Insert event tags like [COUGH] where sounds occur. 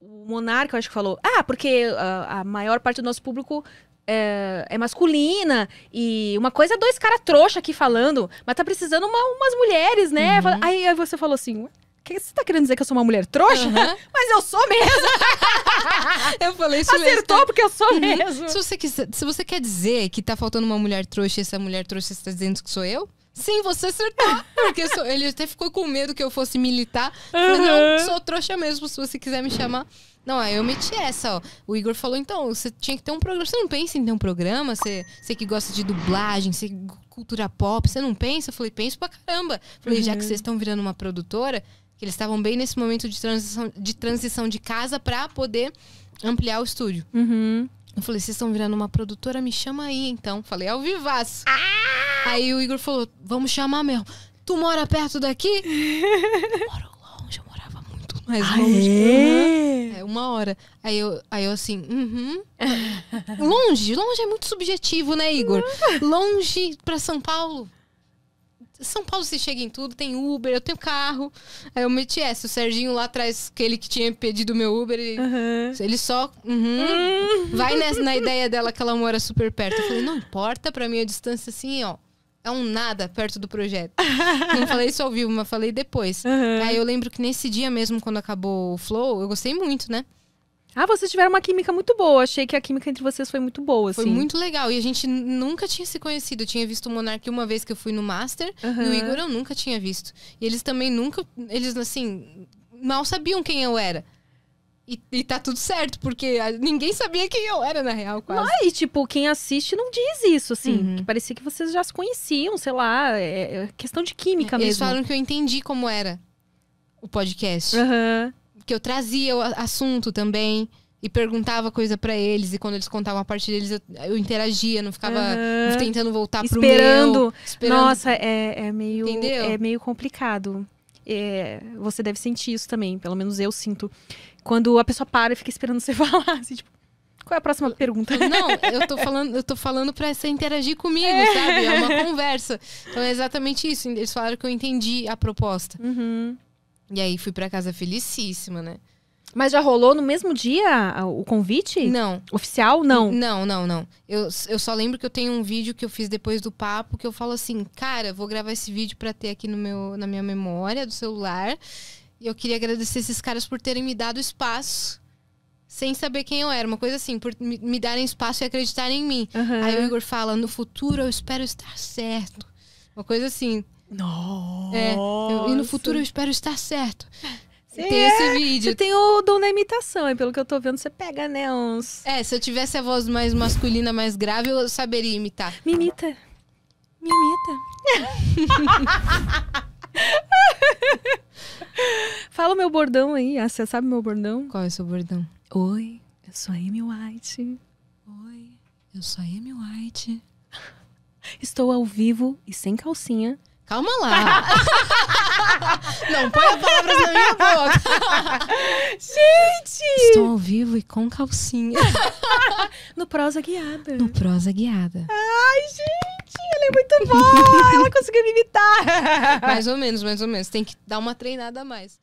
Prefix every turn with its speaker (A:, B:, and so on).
A: o, Monarca, eu acho que falou, ah, porque a, ah, a maior parte do nosso público é, é, masculina e uma coisa é dois caras trouxa aqui falando, mas tá precisando uma, umas mulheres, né? Uhum. Aí, aí, você falou assim. Que, você tá querendo dizer que eu sou uma mulher trouxa? Uhum. [LAUGHS] mas
B: eu sou mesmo! [LAUGHS] eu falei isso Acertou mesmo. porque eu sou uhum. mesmo. Se você, quiser, se você quer dizer que tá faltando uma mulher trouxa e essa mulher trouxa está dizendo que sou eu, Sim, você acertou. Porque sou, ele até ficou com medo que eu fosse militar. Falei, uhum. não, sou trouxa mesmo, se você quiser me chamar. Não, aí eu meti essa, ó. O Igor falou, então, você tinha que ter um programa. Você não pensa em ter um programa? Você, você que gosta de dublagem, você cultura pop, você não pensa? Eu falei, penso pra caramba. Falei, uhum. já que uhum. vocês estão virando uma produtora, que eles estavam bem nesse momento de transição de, transição de casa pra poder ampliar o estúdio. Uhum. Eu falei, vocês estão virando uma produtora, me chama aí, então. Falei, ao vivaço. Ah! Aí o Igor falou: vamos chamar mesmo. Tu mora perto daqui? eu [LAUGHS] moro longe, eu morava muito mais longe. Ah, é? é? uma hora. Aí eu, aí eu assim, uhum. [LAUGHS] longe, longe é muito subjetivo, né, Igor? [LAUGHS] Longe pra São Paulo. São Paulo se chega em tudo, tem Uber, eu tenho carro. Aí eu meti essa. O Serginho lá atrás, aquele que tinha pedido meu Uber, ele, uhum. ele só. Uhum. uhum, vai nessa, na ideia dela que ela mora super perto. Eu falei, não importa, pra mim a distância assim, ó é um nada perto do projeto. não falei isso ao vivo, mas falei depois. Uhum. [LAUGHS] Aí eu lembro que nesse dia mesmo, quando acabou o Flow, eu gostei muito, né? Ah, vocês tiveram uma química muito boa. Achei que a química entre vocês foi muito boa, assim. Foi muito legal. E a gente nunca tinha se conhecido. Eu tinha visto o Monark uma vez que eu fui no Master. Uhum. E o Igor eu nunca tinha visto. E eles também nunca... Eles, assim, mal sabiam quem eu era. E, e, tá tudo certo, porque ah, ninguém sabia quem eu era, na real, quase. Não, e tipo, quem
A: assiste não diz isso, assim. Uhum. Que parecia que vocês já se conheciam, sei lá, é, é questão de química é, mesmo. Eles falaram que
B: eu entendi como era o podcast. Uhum. Que eu trazia o assunto também e perguntava coisa para eles e quando eles contavam a parte deles eu, eu interagia não ficava uhum. tentando voltar esperando. pro meu esperando nossa é, é meio é
A: meio complicado é, você deve sentir isso também, pelo menos eu sinto. Quando a pessoa
B: para e fica esperando você [LAUGHS] falar, assim, tipo, qual é a próxima pergunta? Não, eu tô falando, eu tô falando pra você interagir comigo, é. sabe? É uma conversa. Então é exatamente isso. Eles falaram que eu entendi a proposta. Uhum. E aí fui para casa felicíssima, né? Mas
A: já rolou no mesmo dia o convite? Não. Oficial? Não. Não, não, não.
B: Eu, eu só lembro que eu tenho um vídeo que eu fiz depois do papo que eu falo assim, cara, vou gravar esse vídeo para ter aqui no meu, na minha memória do celular. E eu queria agradecer esses caras por terem me dado espaço sem saber quem eu era. Uma coisa assim, por me darem espaço e acreditarem em mim. Uhum. Aí o Igor fala, no futuro eu espero estar certo. Uma coisa assim. Nossa.
A: É, eu, e no futuro eu espero
B: estar certo. É, tem esse vídeo. Você tem o dom da imitação, e pelo que eu tô vendo, você pega, né, uns... É, se eu tivesse a voz mais masculina, mais grave, eu saberia imitar. Me imita. Me imita. [LAUGHS]
A: Fala o meu bordão aí. Ah, você sabe meu bordão? Qual é o seu bordão? Oi, eu sou a Amy White. Oi, eu sou a Amy White. Estou ao vivo e sem calcinha. Calma lá. [LAUGHS] [LAUGHS] Não põe palavras na minha boca. [LAUGHS] Gente! Estou ao vivo e com calcinha. [LAUGHS] no prosa guiada. No prosa
B: guiada. Ai, gente, ela é muito boa! ela conseguiu me imitar. Mais ou menos, mais ou menos. Tem que dar uma treinada a mais.